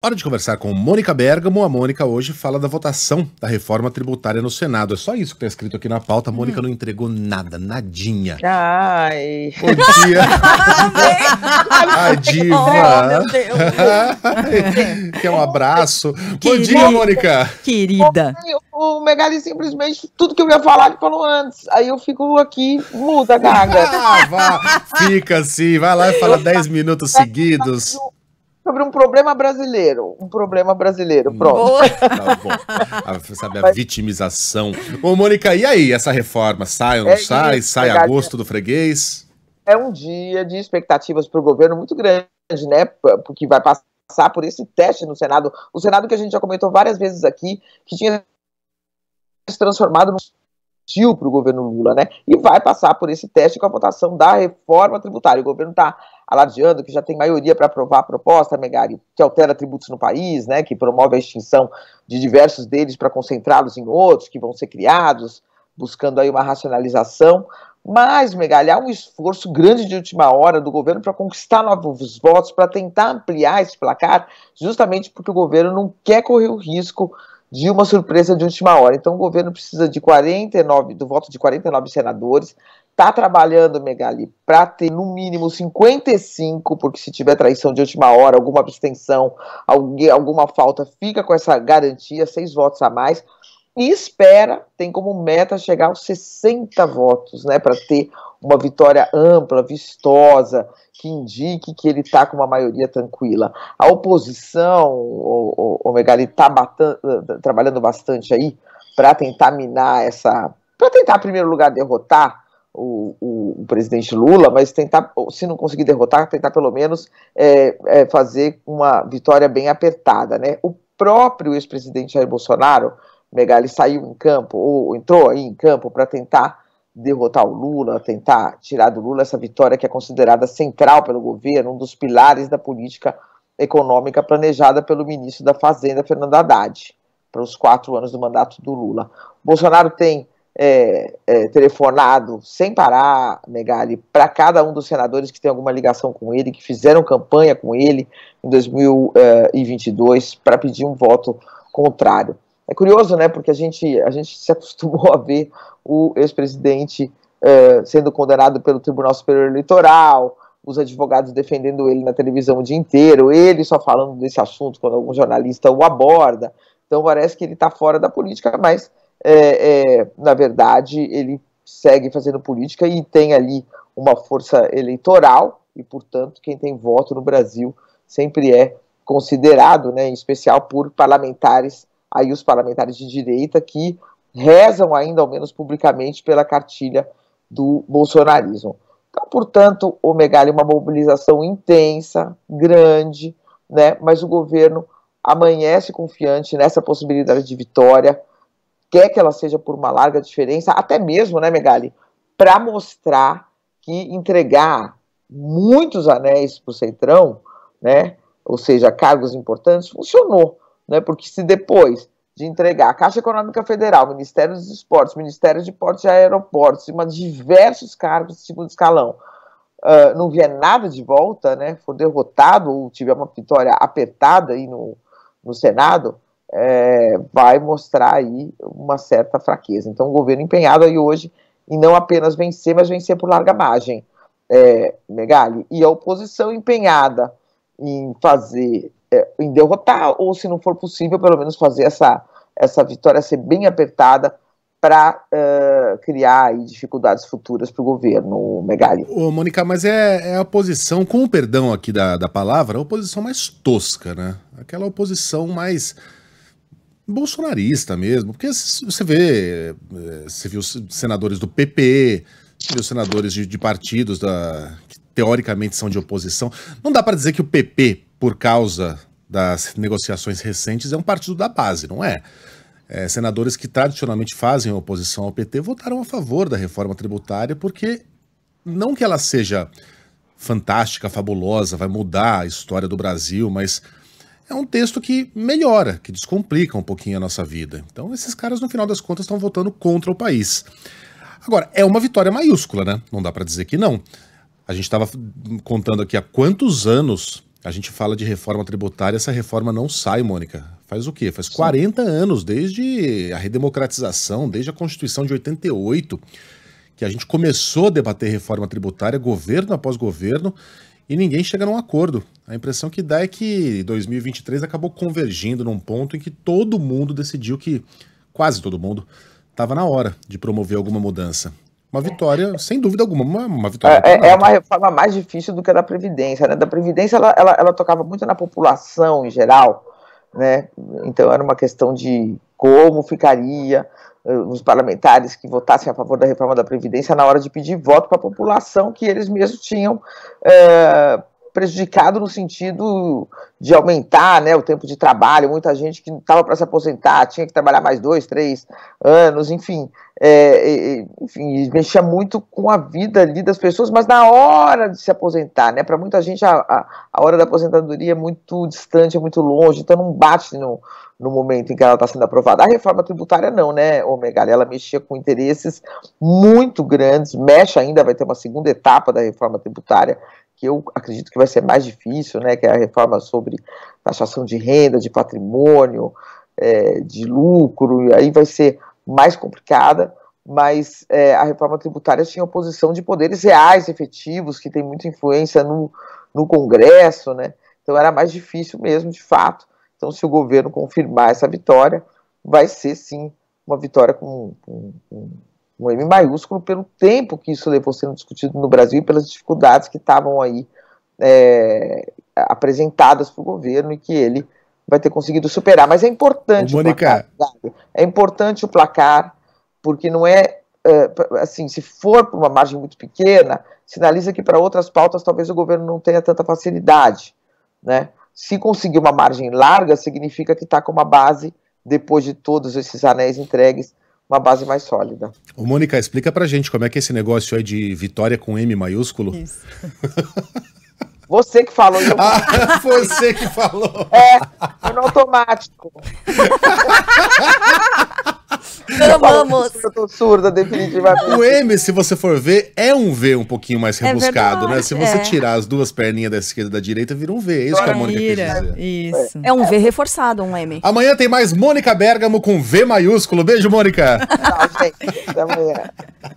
Hora de conversar com Mônica Bergamo. A Mônica hoje fala da votação da reforma tributária no Senado. É só isso que está escrito aqui na pauta. A Mônica hum. não entregou nada, nadinha. Ai. Bom dia. a diva. Oh, que é um abraço. Querida, Bom dia, Mônica. Querida. O Megali simplesmente tudo que eu ia falar ele falou antes. Aí eu fico aqui muda, gaga. Ah, vá. Fica assim, vai lá e fala 10 minutos seguidos. Tá sobre um problema brasileiro. Um problema brasileiro, hum. pronto. tá bom. A, ah, sabe, a Mas... vitimização. Ô, Mônica, e aí essa reforma? Sai ou não é sai? Isso, sai a gosto do freguês? É um dia de expectativas para o governo muito grande, né? Porque vai passar por esse teste no Senado. O Senado que a gente já comentou várias vezes aqui, que tinha se transformado num hostil para o governo Lula, né? E vai passar por esse teste com a votação da reforma tributária. O governo está alardeando que já tem maioria para aprovar a proposta, Megari, que altera tributos no país, né? Que promove a extinção de diversos deles para concentrá-los em outros que vão ser criados, buscando aí uma racionalização. Mas, Megali, há um esforço grande de última hora do governo para conquistar novos votos, para tentar ampliar esse placar, justamente porque o governo não quer correr o risco de uma surpresa de última hora. Então o governo precisa de 49 do voto de 49 senadores. Está trabalhando, Megali, para ter no mínimo 55, porque se tiver traição de última hora, alguma abstenção, alguma falta, fica com essa garantia, seis votos a mais. E espera, tem como meta chegar aos 60 votos, né, para ter uma vitória ampla, vistosa, que indique que ele está com uma maioria tranquila. A oposição, o, o, o Megali, está trabalhando bastante aí para tentar minar essa. para tentar, em primeiro lugar, derrotar o, o, o, presidente Lula, mas tentar, se não conseguir derrotar, tentar pelo menos é, é, fazer uma vitória bem apertada. Né? O próprio ex-presidente Jair Bolsonaro, Megali, saiu em campo, ou entrou aí em campo para tentar derrotar o Lula, tentar tirar do Lula essa vitória que é considerada central pelo governo, um dos pilares da política econômica planejada pelo ministro da Fazenda, Fernando Haddad, para os quatro anos do mandato do Lula. O Bolsonaro tem é, é, telefonado sem parar, Megali, para cada um dos senadores que tem alguma ligação com ele, que fizeram campanha com ele em 2022 é, para pedir um voto contrário. É curioso, né? Porque a gente, a gente se acostumou a ver o ex-presidente é, sendo condenado pelo Tribunal Superior Eleitoral, os advogados defendendo ele na televisão o dia inteiro, ele só falando desse assunto quando algum jornalista o aborda. Então parece que ele está fora da política, mas é, é, na verdade ele segue fazendo política e tem ali uma força eleitoral e, portanto, quem tem voto no Brasil sempre é considerado, né, em especial por parlamentares, aí os parlamentares de direita que rezam ainda, ao menos publicamente, pela cartilha do bolsonarismo. Então, portanto, o Megali é uma mobilização intensa, grande, né? mas o governo amanhece confiante nessa possibilidade de vitória, quer que ela seja por uma larga diferença, até mesmo, né, Megali, para mostrar que entregar muitos anéis para o Centrão, né, ou seja, cargos importantes, funcionou, né, porque se depois de entregar a Caixa Econômica Federal, Ministério dos Esportes, Ministério de Portos e Aeroportos, uma diversos cargos tipo de segundo escalão, uh, não vier nada de volta, né, for derrotado ou tiver uma vitória apertada aí no, no Senado, é, vai mostrar aí uma certa fraqueza. Então, o governo empenhado aí hoje em não apenas vencer, mas vencer por larga margem, é, Megali, e a oposição empenhada em fazer, é, em derrotar, ou se não for possível, pelo menos fazer essa, essa vitória ser bem apertada para uh, é, criar aí, dificuldades futuras para o governo, Megali. Ô, Mônica, mas é, é, a oposição, com o perdão aqui da, da palavra, a oposição mais tosca, né? Aquela oposição mais bolsonarista mesmo, porque você vê, é, você viu senadores do PP, você viu senadores de, de partidos da, que teoricamente são de oposição. Não dá para dizer que o PP, por causa das negociações recentes, é um partido da base, não é? É, senadores que tradicionalmente fazem oposição ao PT votaram a favor da reforma tributária, porque não que ela seja fantástica, fabulosa, vai mudar a história do Brasil, mas é um texto que melhora, que descomplica um pouquinho a nossa vida. Então, esses caras, no final das contas, estão votando contra o país. Agora, é uma vitória maiúscula, né? Não dá para dizer que não. A gente estava contando aqui há quantos anos a gente fala de reforma tributária, essa reforma não sai, Mônica. Faz o quê? Faz 40 anos, desde a redemocratização, desde a Constituição de 88, que a gente começou a debater reforma tributária, governo após governo, e ninguém chega num acordo. A impressão que dá é que 2023 acabou convergindo num ponto em que todo mundo decidiu que, quase todo mundo, estava na hora de promover alguma mudança uma é. vitória, sem dúvida alguma, uma, uma é, vitória. É, é, uma reforma mais difícil do que a da Previdência. Né? Da Previdência, ela, ela, ela, tocava muito na população em geral, né? então era uma questão de como ficaria eh, os parlamentares que votassem a favor da reforma da Previdência na hora de pedir voto para a população que eles mesmos tinham eh, prejudicado no sentido de aumentar né, o tempo de trabalho, muita gente que estava para se aposentar, tinha que trabalhar mais dois, três anos, enfim, é, enfim, mexia muito com a vida ali das pessoas, mas na hora de se aposentar, né, para muita gente a, a, a, hora da aposentadoria é muito distante, é muito longe, então não bate no, no momento em que ela está sendo aprovada. A reforma tributária não, né, Omega, ela mexia com interesses muito grandes, mexe ainda, vai ter uma segunda etapa da reforma tributária, que eu acredito que vai ser mais difícil, né, que é a reforma sobre taxação de renda, de patrimônio, é, de lucro, e aí vai ser mais complicada, mas é, a reforma tributária tinha oposição de poderes reais, efetivos, que tem muita influência no, no Congresso, né, então era mais difícil mesmo, de fato. Então, se o governo confirmar essa vitória, vai ser sim uma vitória com, com, com um M maiúsculo pelo tempo que isso levou sendo discutido no Brasil e pelas dificuldades que estavam aí é, apresentadas para o governo e que ele vai ter conseguido superar. Mas é importante Mônica. o placar. É importante o placar, porque não é, é assim, se for para uma margem muito pequena, sinaliza que para outras pautas talvez o governo não tenha tanta facilidade, né? Se conseguir uma margem larga, significa que está com uma base, depois de todos esses anéis entregues, uma base mais sólida. O Mônica, explica pra gente como é que é esse negócio aí de vitória com M maiúsculo. Isso. Você que falou. Eu... Ah, você que falou. É, no automático. Eu tô surda, definitivamente. O M, se você for ver, é um V um pouquinho mais é rebuscado, é né? Se você é. tirar as duas perninhas da esquerda e da direita, vira um V. É isso que a Mônica vira. quis dizer. Isso. É um V reforçado, um M. Amanhã tem mais Mônica Bergamo com V maiúsculo. Beijo, Mônica. Tchau, gente. Até amanhã.